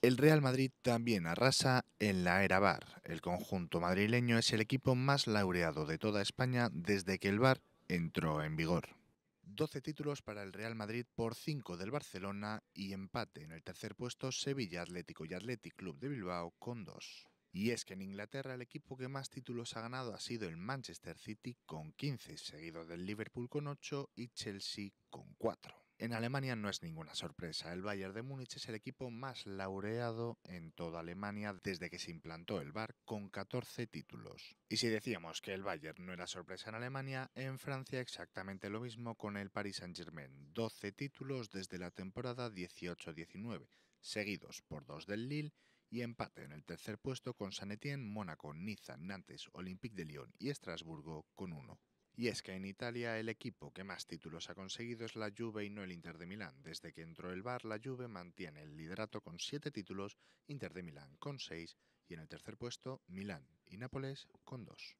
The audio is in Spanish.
El Real Madrid también arrasa en la era VAR. El conjunto madrileño es el equipo más laureado de toda España desde que el VAR entró en vigor. 12 títulos para el Real Madrid por 5 del Barcelona y empate en el tercer puesto Sevilla Atlético y Athletic Club de Bilbao con 2. Y es que en Inglaterra el equipo que más títulos ha ganado ha sido el Manchester City con 15, seguido del Liverpool con 8 y Chelsea con 4. En Alemania no es ninguna sorpresa, el Bayern de Múnich es el equipo más laureado en toda Alemania desde que se implantó el VAR con 14 títulos. Y si decíamos que el Bayern no era sorpresa en Alemania, en Francia exactamente lo mismo con el Paris Saint-Germain, 12 títulos desde la temporada 18-19, seguidos por dos del Lille y empate en el tercer puesto con San Etienne, Mónaco, Niza, Nantes, Olympique de Lyon y Estrasburgo con uno. Y es que en Italia el equipo que más títulos ha conseguido es la Juve y no el Inter de Milán. Desde que entró el Bar la Juve mantiene el liderato con siete títulos, Inter de Milán con seis y en el tercer puesto Milán y Nápoles con dos.